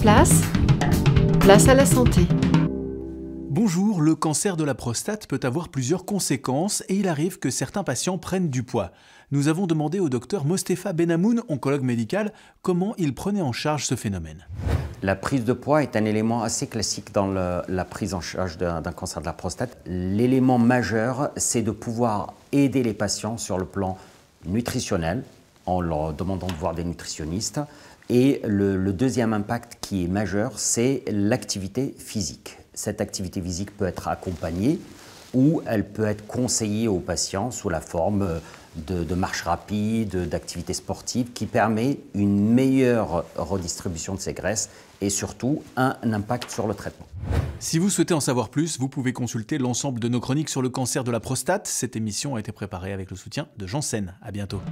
Place, place à la santé. Bonjour, le cancer de la prostate peut avoir plusieurs conséquences et il arrive que certains patients prennent du poids. Nous avons demandé au docteur Mostefa Benamoun, oncologue médical, comment il prenait en charge ce phénomène. La prise de poids est un élément assez classique dans la prise en charge d'un cancer de la prostate. L'élément majeur, c'est de pouvoir aider les patients sur le plan nutritionnel, en leur demandant de voir des nutritionnistes. Et le, deuxième impact qui est majeur, c'est l'activité physique. Cette activité physique peut être accompagnée ou elle peut être conseillée aux patients sous la forme de, de marches rapides, d'activités sportives, qui permet une meilleure redistribution de ces graisses et surtout un impact sur le traitement. Si vous souhaitez en savoir plus, vous pouvez consulter l'ensemble de nos chroniques sur le cancer de la prostate. Cette émission a été préparée avec le soutien de Janssen. À bientôt.